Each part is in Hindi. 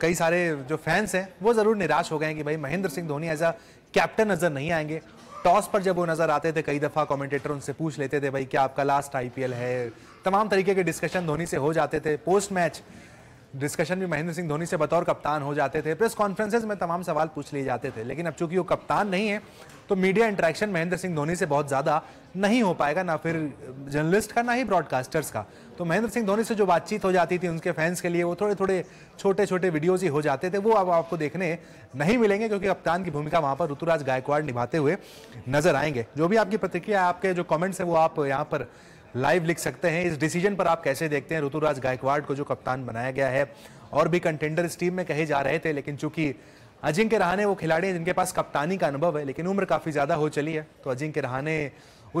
कई सारे जो फैंस हैं वो ज़रूर निराश हो गए कि भाई Mahendra Singh Dhoni as a captain नज़र नहीं आएंगे टॉस पर जब वो नज़र आते थे कई दफ़ा कमेंटेटर उनसे पूछ लेते थे भाई क्या आपका लास्ट आईपीएल है तमाम तरीके के डिस्कशन धोनी से हो जाते थे पोस्ट मैच डिस्कशन भी महेंद्र सिंह धोनी से बतौर कप्तान हो जाते थे प्रेस कॉन्फ्रेंसेज में तमाम सवाल पूछ लिए जाते थे लेकिन अब चूंकि वो कप्तान नहीं है तो मीडिया इंटरेक्शन महेंद्र सिंह धोनी से बहुत ज़्यादा नहीं हो पाएगा ना फिर जर्नलिस्ट का ना ही ब्रॉडकास्टर्स का तो महेंद्र सिंह धोनी से जो बातचीत हो जाती थी उनके फैंस के लिए वो थोड़े थोड़े छोटे छोटे वीडियोज ही हो जाते थे वो अब आपको देखने नहीं मिलेंगे क्योंकि कप्तान की भूमिका वहाँ पर ऋतुराज गायकवाड़ निभाते हुए नजर आएंगे जो भी आपकी प्रतिक्रिया आपके जो कॉमेंट्स हैं वो आप यहाँ पर लाइव लिख सकते हैं इस डिसीजन पर आप कैसे देखते हैं ऋतुराज गायकवाड़ को जो कप्तान बनाया गया है और भी कंटेंडर इस टीम में कहे जा रहे थे लेकिन चूंकि अजिंक्य रहाने वो खिलाड़ी हैं जिनके पास कप्तानी का अनुभव है लेकिन उम्र काफ़ी ज़्यादा हो चली है तो अजिंक्य रहाने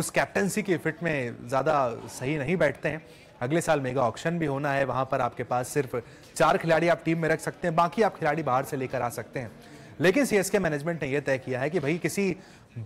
उस कैप्टनसी की फिट में ज़्यादा सही नहीं बैठते हैं अगले साल मेगा ऑक्शन भी होना है वहां पर आपके पास सिर्फ चार खिलाड़ी आप टीम में रख सकते हैं बाकी आप खिलाड़ी बाहर से लेकर आ सकते हैं लेकिन सीएसके मैनेजमेंट ने यह तय किया है कि भाई किसी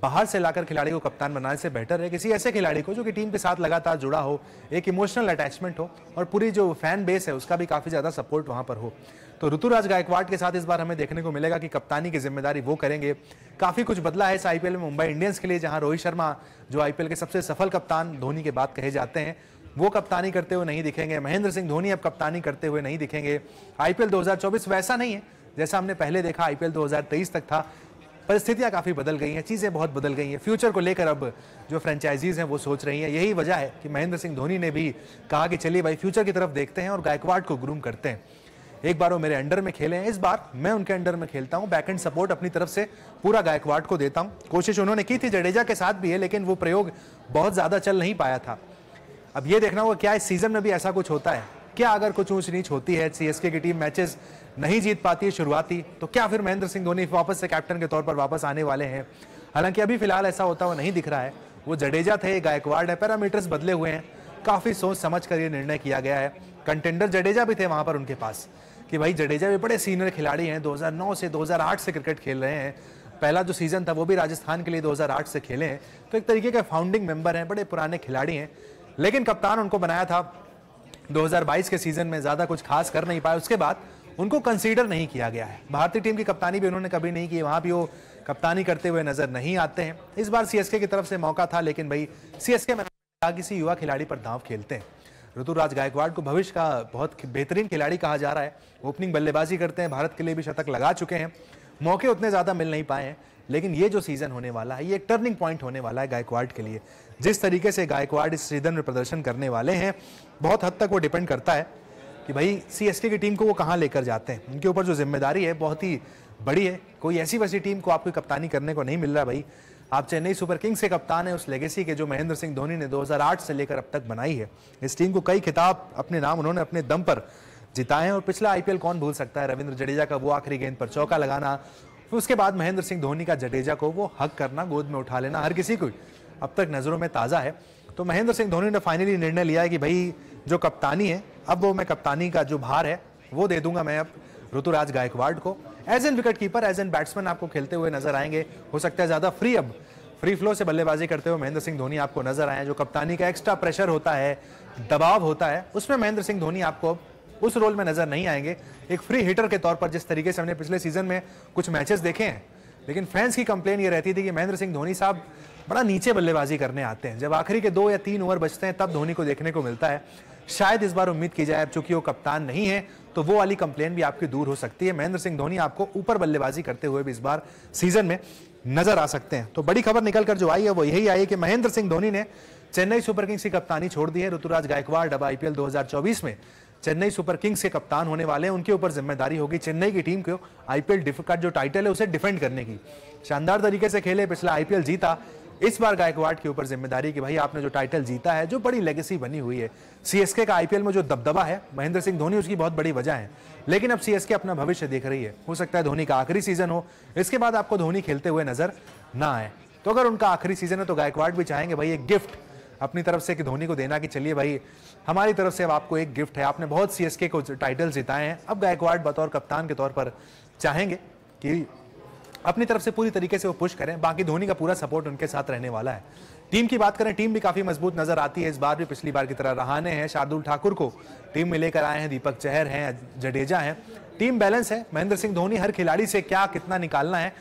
बाहर से लाकर खिलाड़ी को कप्तान बनाने से बेटर है किसी ऐसे खिलाड़ी को जो कि टीम के साथ लगातार जुड़ा हो एक इमोशनल अटैचमेंट हो और पूरी जो फैन बेस है उसका भी काफ़ी ज़्यादा सपोर्ट वहां पर हो तो ऋतुराज गायकवाड़ के साथ इस बार हमें देखने को मिलेगा कि कप्तानी की जिम्मेदारी वो करेंगे काफ़ी कुछ बदला है इस आईपीएल में मुंबई इंडियंस के लिए जहां रोहित शर्मा जो आईपीएल के सबसे सफल कप्तान धोनी के बाद कहे जाते हैं वो कप्तानी करते हुए नहीं दिखेंगे महेंद्र सिंह धोनी अब कप्तानी करते हुए नहीं दिखेंगे आईपीएल 2024 वैसा नहीं है जैसा हमने पहले देखा आईपीएल 2023 तक था परिस्थितियां काफ़ी बदल गई हैं चीज़ें बहुत बदल गई हैं फ्यूचर को लेकर अब जो फ्रेंचाइजीज़ हैं वो सोच रही हैं यही वजह है कि महेंद्र सिंह धोनी ने भी कहा कि चलिए भाई फ्यूचर की तरफ देखते हैं और गायकवाड़ को ग्रूम करते हैं एक बार वो मेरे अंडर में खेले हैं इस बार मैं उनके अंडर में खेलता हूँ बैक एंड सपोर्ट अपनी तरफ से पूरा गायकवाड़ को देता हूँ कोशिश उन्होंने की थी जडेजा के साथ भी है लेकिन वो प्रयोग बहुत ज़्यादा चल नहीं पाया था अब ये देखना होगा क्या इस सीज़न में भी ऐसा कुछ होता है क्या अगर कुछ ऊंच नीच होती है सीएसके की टीम मैचेस नहीं जीत पाती है शुरुआती तो क्या फिर महेंद्र सिंह धोनी वापस से कैप्टन के तौर पर वापस आने वाले हैं हालांकि अभी फिलहाल ऐसा होता हुआ नहीं दिख रहा है वो जडेजा थे गायकवाड़ है पैरामीटर्स बदले हुए हैं काफ़ी सोच समझ कर ये निर्णय किया गया है कंटेंडर जडेजा भी थे वहां पर उनके पास कि भाई जडेजा भी बड़े सीनियर खिलाड़ी हैं 2009 से 2008 से क्रिकेट खेल रहे हैं पहला जो सीज़न था वो भी राजस्थान के लिए 2008 से खेले हैं तो एक तरीके के फाउंडिंग मेंबर हैं बड़े पुराने खिलाड़ी हैं लेकिन कप्तान उनको बनाया था 2022 के सीजन में ज्यादा कुछ खास कर नहीं पाए उसके बाद उनको कंसीडर नहीं किया गया है भारतीय टीम की कप्तानी भी उन्होंने कभी नहीं की वहां भी वो कप्तानी करते हुए नजर नहीं आते हैं इस बार सीएसके की तरफ से मौका था लेकिन भाई सीएसके में किसी युवा खिलाड़ी पर दांव खेलते हैं ऋतुराज गायकवाड़ को भविष्य का बहुत बेहतरीन खिलाड़ी कहा जा रहा है ओपनिंग बल्लेबाजी करते हैं भारत के लिए भी शतक लगा चुके हैं मौके उतने ज़्यादा मिल नहीं पाए हैं लेकिन ये जो सीज़न होने वाला है ये एक टर्निंग पॉइंट होने वाला है गायकवाड के लिए जिस तरीके से गायकवाड इस सीज़न में प्रदर्शन करने वाले हैं बहुत हद तक वो डिपेंड करता है कि भाई सी की टीम को वो कहाँ लेकर जाते हैं उनके ऊपर जो जिम्मेदारी है बहुत ही बड़ी है कोई ऐसी वैसी टीम को आपको कप्तानी करने को नहीं मिल रहा भाई आप चेन्नई सुपर किंग्स के कप्तान हैं उस लेगेसी के जो महेंद्र सिंह धोनी ने 2008 से लेकर अब तक बनाई है इस टीम को कई खिताब अपने नाम उन्होंने अपने दम पर जिताए हैं और पिछला आईपीएल कौन भूल सकता है रविंद्र जडेजा का वो आखिरी गेंद पर चौका लगाना फिर उसके बाद महेंद्र सिंह धोनी का जडेजा को वो हक करना गोद में उठा लेना हर किसी को अब तक नज़रों में ताज़ा है तो महेंद्र सिंह धोनी ने फाइनली निर्णय लिया है कि भाई जो कप्तानी है अब वो मैं कप्तानी का जो भार है वो दे दूंगा मैं अब ऋतुराज गायकवाड़ को as an wicket keeper as an batsman आपको खेलते हुए नजर आएंगे हो सकता है ज़्यादा फ्री अब फ्री फ्लो से बल्लेबाजी करते हुए महेंद्र सिंह धोनी आपको नजर आए जो कप्तानी का एक्स्ट्रा प्रेशर होता है दबाव होता है उसमें महेंद्र सिंह धोनी आपको अब उस रोल में नजर नहीं आएंगे एक फ्री हिटर के तौर पर जिस तरीके से हमने पिछले सीजन में कुछ मैचेस देखे हैं लेकिन फैंस की कंप्लेन ये रहती थी कि महेंद्र सिंह धोनी साहब बड़ा नीचे बल्लेबाजी करने आते हैं जब आखिरी के दो या तीन ओवर बचते हैं तब धोनी को देखने को मिलता है शायद इस बार उम्मीद की जाए अब चूंकि वो कप्तान नहीं है तो वो वाली कंप्लेन भी आपकी दूर हो सकती है महेंद्र सिंह धोनी आपको ऊपर बल्लेबाजी करते हुए भी इस बार सीजन में नजर आ सकते हैं तो बड़ी खबर निकलकर जो आई है वो यही आई है कि महेंद्र सिंह धोनी ने चेन्नई सुपर किंग्स की कप्तानी छोड़ दी है ऋतुराज गायकवाड़ डबा आईपीएल 2024 में चेन्नई सुपर किंग्स के कप्तान होने वाले हैं उनके ऊपर जिम्मेदारी होगी चेन्नई की टीम को आईपीएल का जो टाइटल है उसे डिफेंड करने की शानदार तरीके से खेले पिछला आईपीएल जीता इस बार गायकवाड़ के ऊपर जिम्मेदारी कि भाई आपने जो टाइटल जीता है जो बड़ी लेगेसी बनी हुई है सीएसके का आईपीएल में जो दबदबा है महेंद्र सिंह धोनी उसकी बहुत बड़ी वजह है लेकिन अब सीएसके अपना भविष्य देख रही है हो सकता है धोनी का आखिरी सीजन हो इसके बाद आपको धोनी खेलते हुए नजर ना आए तो अगर उनका आखिरी सीजन है तो गायकवाड़ भी चाहेंगे भाई एक गिफ्ट अपनी तरफ से कि धोनी को देना कि चलिए भाई हमारी तरफ से अब आपको एक गिफ्ट है आपने बहुत सी को टाइटल जिताए हैं अब गायकवाड़ बतौर कप्तान के तौर पर चाहेंगे कि अपनी तरफ से पूरी तरीके से वो पुश करें बाकी धोनी का पूरा सपोर्ट उनके साथ रहने वाला है टीम की बात करें टीम भी काफी मजबूत नजर आती है इस बार भी पिछली बार की तरह रहाने हैं शार्दुल ठाकुर को टीम में लेकर आए हैं दीपक चहर हैं जडेजा हैं टीम बैलेंस है महेंद्र सिंह धोनी हर खिलाड़ी से क्या कितना निकालना है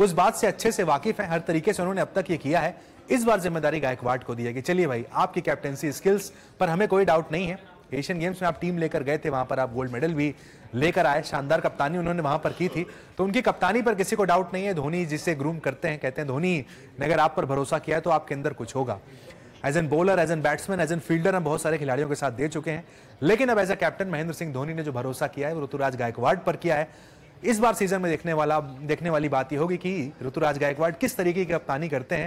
उस बात से अच्छे से वाकिफ हैं हर तरीके से उन्होंने अब तक ये किया है इस बार जिम्मेदारी गायकवाड़ को दी है कि चलिए भाई आपकी कैप्टनसी स्किल्स पर हमें कोई डाउट नहीं है एशियन गेम्स में आप टीम लेकर गए थे वहां पर आप गोल्ड मेडल भी लेकर आए शानदार कप्तानी उन्होंने वहां पर की थी तो उनकी कप्तानी पर किसी को डाउट नहीं है धोनी जिसे ग्रूम करते हैं कहते हैं धोनी ने अगर आप पर भरोसा किया है तो आपके अंदर कुछ होगा as an bowler as an batsman as an fielder हम बहुत सारे खिलाड़ियों के साथ दे चुके हैं लेकिन अब as a captain Mahendra Singh Dhoni ने जो भरोसा किया है वो ऋतुराज गायकवाड़ पर किया है इस बार सीजन में देखने वाला देखने वाली बात यह होगी कि ऋतुराज गायकवाड़ किस तरीके की कप्तानी करते हैं